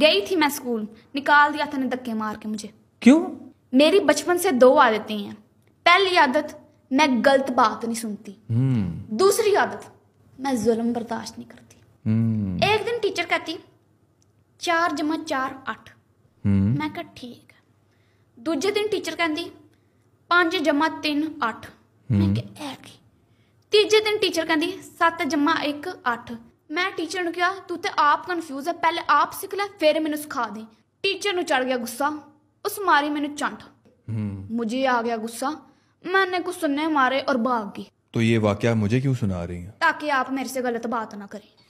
गई थी मैं स्कूल निकाल दिया था ने धक्के मार के मुझे क्यों मेरी बचपन से दो आदतें हैं पहली आदत मैं गलत बात नहीं सुनती दूसरी आदत मैं जुल्म बर्दाश्त नहीं करती एक दिन टीचर कहती चार जमा चार 8 मैं ਕਿਹਾ ठीक है दूसरे दिन टीचर कहती 5 जमा 3 8 मैं ਕਿਹਾ ਇਹ ਕੀ ਤੀਜੇ ਦਿਨ ਟੀਚਰ ਕਹਿੰਦੀ 7 जमा 1 8 ਮੈਂ ਟੀਚਰ ਨੂੰ ਕਿਹਾ ਤੂੰ ਤੇ ਆਪ ਕਨਫਿਊਜ਼ ਹੈ ਪਹਿਲੇ ਆਪ ਸਿੱਖ ਲੈ ਫਿਰ ਮੈਨੂੰ ਸਿਖਾ ਦੇ ਟੀਚਰ ਨੂੰ ਚੜ ਗਿਆ ਗੁੱਸਾ ਉਸ ਮਾਰੀ ਮੈਨੂੰ ਚੰਟ ਹੂੰ ਮੁਝੇ ਆ ਗਿਆ ਗੁੱਸਾ ਮੈਂਨੇ ਕੁਸਨੇ ਮਾਰੇ ਔਰ ਭਾਗ ਗਈ ਤੋ ਇਹ ਵਾਕਿਆ ਮੁਝੇ ਕਿਉਂ ਸੁਣਾ ਰਹੀ ਹੈ ਤਾਂ ਕਿ ਆਪ ਮੇਰੇ ਸੇ ਗਲਤ ਬਾਤ ਨਾ ਕਰੇ